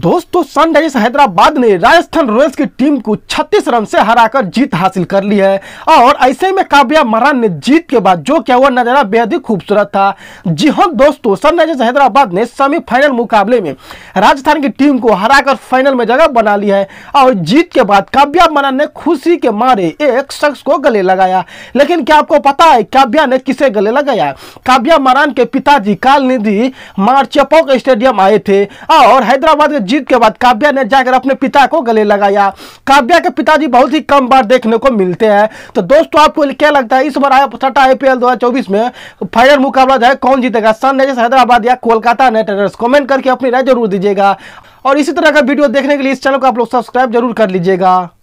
दोस्तों सनराइजर्स हैदराबाद ने राजस्थान रॉयल्स की टीम को 36 रन से हराकर जीत हासिल कर ली है और ऐसे में काव्या मरान ने जीत के बाद जो क्या हुआ नजारा बेहद ही खूबसूरत था जी हाँ दोस्तों सनराइजर्स हैदराबाद ने सेमीफाइनल मुकाबले में राजस्थान की टीम को हराकर फाइनल में जगह बना ली है और जीत के बाद काव्या मरान ने खुशी के मारे एक शख्स को गले लगाया लेकिन क्या आपको पता है काव्या ने किसे गले लगाया काव्या मरान के पिताजी कालनिधि मार्चपोक स्टेडियम आए थे और हैदराबाद जीत के बाद काव्या ने जाकर अपने पिता को गले लगाया काव्या के पिताजी बहुत ही कम बार देखने को मिलते हैं तो दोस्तों आपको क्या लगता है इस बार आया छठा आईपीएल 2024 में फाइनल मुकाबला जो है कौन जीतेगा सनराइजर्स हैदराबाद या कोलकाता नाइट राइडर्स कॉमेंट करके अपनी राय जरूर दीजिएगा और इसी तरह का वीडियो देखने के लिए इस चैनल को आप लोग सब्सक्राइब जरूर कर लीजिएगा